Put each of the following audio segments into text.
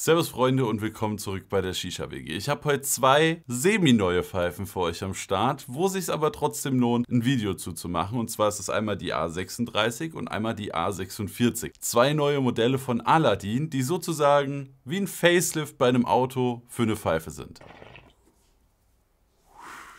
Servus Freunde und willkommen zurück bei der Shisha WG. Ich habe heute zwei semi-neue Pfeifen für euch am Start, wo sich aber trotzdem lohnt, ein Video zuzumachen. Und zwar ist es einmal die A36 und einmal die A46. Zwei neue Modelle von Aladdin, die sozusagen wie ein Facelift bei einem Auto für eine Pfeife sind.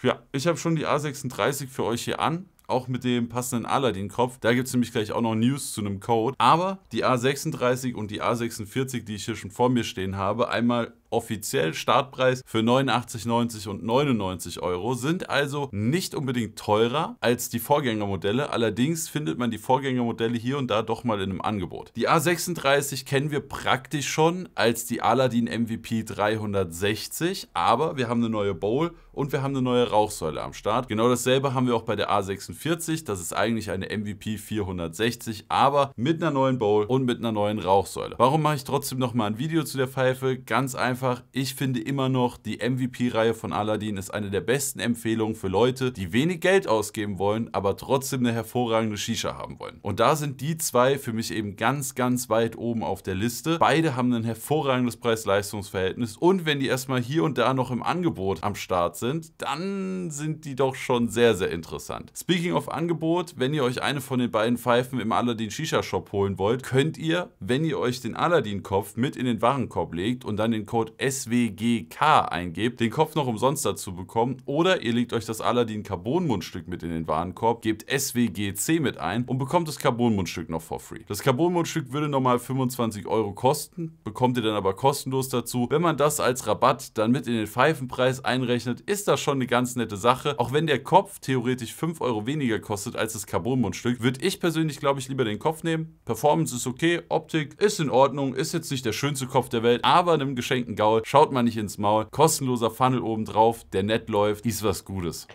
Ja, ich habe schon die A36 für euch hier an auch mit dem passenden Aladdin-Kopf. Da gibt es nämlich gleich auch noch News zu einem Code. Aber die A36 und die A46, die ich hier schon vor mir stehen habe, einmal offiziell Startpreis für 89,90 und 99 Euro, sind also nicht unbedingt teurer als die Vorgängermodelle. Allerdings findet man die Vorgängermodelle hier und da doch mal in einem Angebot. Die A36 kennen wir praktisch schon als die Aladdin MVP 360, aber wir haben eine neue Bowl und wir haben eine neue Rauchsäule am Start. Genau dasselbe haben wir auch bei der A46. Das ist eigentlich eine MVP 460, aber mit einer neuen Bowl und mit einer neuen Rauchsäule. Warum mache ich trotzdem nochmal ein Video zu der Pfeife? Ganz einfach einfach, ich finde immer noch, die MVP-Reihe von Aladdin ist eine der besten Empfehlungen für Leute, die wenig Geld ausgeben wollen, aber trotzdem eine hervorragende Shisha haben wollen. Und da sind die zwei für mich eben ganz, ganz weit oben auf der Liste. Beide haben ein hervorragendes Preis-Leistungs-Verhältnis und wenn die erstmal hier und da noch im Angebot am Start sind, dann sind die doch schon sehr, sehr interessant. Speaking of Angebot, wenn ihr euch eine von den beiden Pfeifen im Aladdin Shisha Shop holen wollt, könnt ihr, wenn ihr euch den Aladdin Kopf mit in den Warenkorb legt und dann den Code Gutscheincode SWGK eingebt, den Kopf noch umsonst dazu bekommt oder ihr legt euch das Aladdin Carbon Mundstück mit in den Warenkorb, gebt SWGC mit ein und bekommt das Carbon Mundstück noch for free. Das Carbon Mundstück würde normal 25 Euro kosten, bekommt ihr dann aber kostenlos dazu. Wenn man das als Rabatt dann mit in den Pfeifenpreis einrechnet, ist das schon eine ganz nette Sache. Auch wenn der Kopf theoretisch 5 Euro weniger kostet als das Carbon-Mundstück, würde ich persönlich, glaube ich, lieber den Kopf nehmen. Performance ist okay, Optik ist in Ordnung, ist jetzt nicht der schönste Kopf der Welt, aber einem geschenkten Gaul. Schaut mal nicht ins Maul. Kostenloser Funnel obendrauf, der nett läuft, ist was Gutes.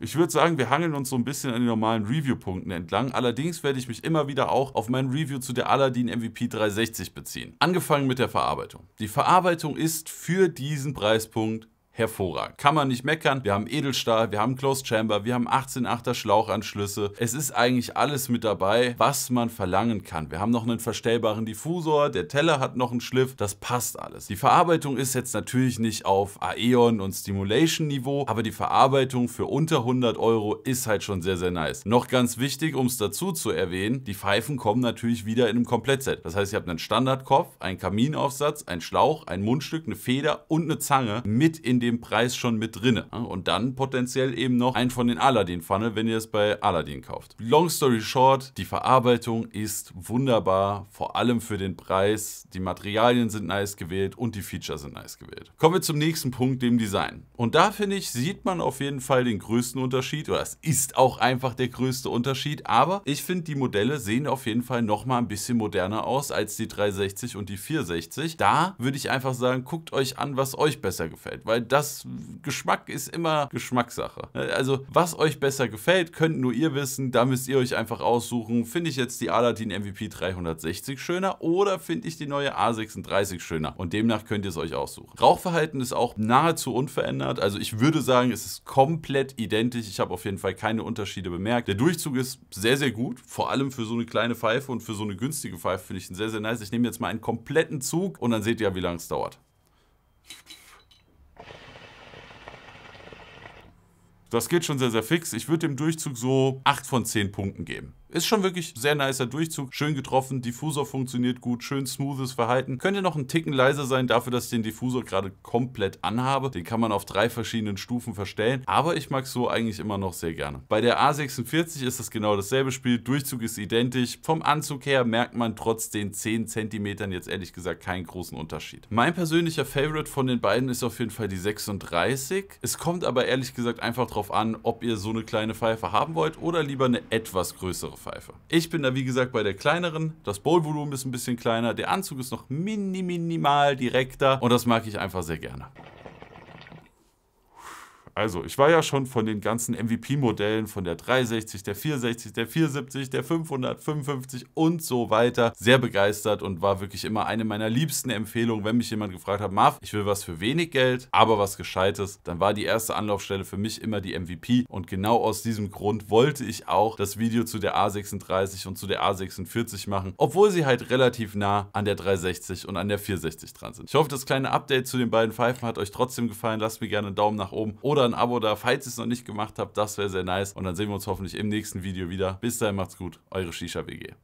Ich würde sagen, wir hangeln uns so ein bisschen an den normalen Review-Punkten entlang. Allerdings werde ich mich immer wieder auch auf mein Review zu der Aladdin MVP 360 beziehen. Angefangen mit der Verarbeitung. Die Verarbeitung ist für diesen Preispunkt hervorragend. Kann man nicht meckern. Wir haben Edelstahl, wir haben Closed Chamber, wir haben 18-8er Schlauchanschlüsse. Es ist eigentlich alles mit dabei, was man verlangen kann. Wir haben noch einen verstellbaren Diffusor, der Teller hat noch einen Schliff, das passt alles. Die Verarbeitung ist jetzt natürlich nicht auf Aeon und Stimulation Niveau, aber die Verarbeitung für unter 100 Euro ist halt schon sehr, sehr nice. Noch ganz wichtig, um es dazu zu erwähnen, die Pfeifen kommen natürlich wieder in einem Komplettset. Das heißt, ihr habt einen Standardkopf, einen Kaminaufsatz, einen Schlauch, ein Mundstück, eine Feder und eine Zange mit in den dem Preis schon mit drin. Und dann potenziell eben noch ein von den Aladdin-Funnel, wenn ihr es bei Aladdin kauft. Long story short, die Verarbeitung ist wunderbar, vor allem für den Preis. Die Materialien sind nice gewählt und die Features sind nice gewählt. Kommen wir zum nächsten Punkt, dem Design. Und da finde ich, sieht man auf jeden Fall den größten Unterschied, oder es ist auch einfach der größte Unterschied, aber ich finde, die Modelle sehen auf jeden Fall nochmal ein bisschen moderner aus als die 360 und die 460. Da würde ich einfach sagen, guckt euch an, was euch besser gefällt, weil da das Geschmack ist immer Geschmackssache. Also, was euch besser gefällt, könnt nur ihr wissen. Da müsst ihr euch einfach aussuchen, finde ich jetzt die Aladdin MVP 360 schöner oder finde ich die neue A36 schöner? Und demnach könnt ihr es euch aussuchen. Rauchverhalten ist auch nahezu unverändert. Also, ich würde sagen, es ist komplett identisch. Ich habe auf jeden Fall keine Unterschiede bemerkt. Der Durchzug ist sehr, sehr gut. Vor allem für so eine kleine Pfeife und für so eine günstige Pfeife finde ich ihn sehr, sehr nice. Ich nehme jetzt mal einen kompletten Zug und dann seht ihr, wie lange es dauert. Das geht schon sehr, sehr fix. Ich würde dem Durchzug so 8 von 10 Punkten geben. Ist schon wirklich sehr nicer Durchzug. Schön getroffen, Diffusor funktioniert gut, schön smoothes Verhalten. Könnte noch ein Ticken leiser sein dafür, dass ich den Diffusor gerade komplett anhabe. Den kann man auf drei verschiedenen Stufen verstellen, aber ich mag so eigentlich immer noch sehr gerne. Bei der A46 ist das genau dasselbe Spiel. Durchzug ist identisch. Vom Anzug her merkt man trotz den 10 cm jetzt ehrlich gesagt keinen großen Unterschied. Mein persönlicher Favorite von den beiden ist auf jeden Fall die 36. Es kommt aber ehrlich gesagt einfach darauf an, ob ihr so eine kleine Pfeife haben wollt oder lieber eine etwas größere Pfeife. Ich bin da wie gesagt bei der kleineren. Das Bowl-Volumen ist ein bisschen kleiner. Der Anzug ist noch mini, minimal direkter und das mag ich einfach sehr gerne. Also, ich war ja schon von den ganzen MVP-Modellen, von der 360, der 460, der 470, der 555 und so weiter sehr begeistert und war wirklich immer eine meiner liebsten Empfehlungen, wenn mich jemand gefragt hat, Marv, ich will was für wenig Geld, aber was Gescheites, dann war die erste Anlaufstelle für mich immer die MVP und genau aus diesem Grund wollte ich auch das Video zu der A36 und zu der A46 machen, obwohl sie halt relativ nah an der 360 und an der 460 dran sind. Ich hoffe, das kleine Update zu den beiden Pfeifen hat euch trotzdem gefallen. Lasst mir gerne einen Daumen nach oben oder oder ein Abo da, falls ihr es noch nicht gemacht habt. Das wäre sehr nice. Und dann sehen wir uns hoffentlich im nächsten Video wieder. Bis dahin, macht's gut. Eure Shisha WG.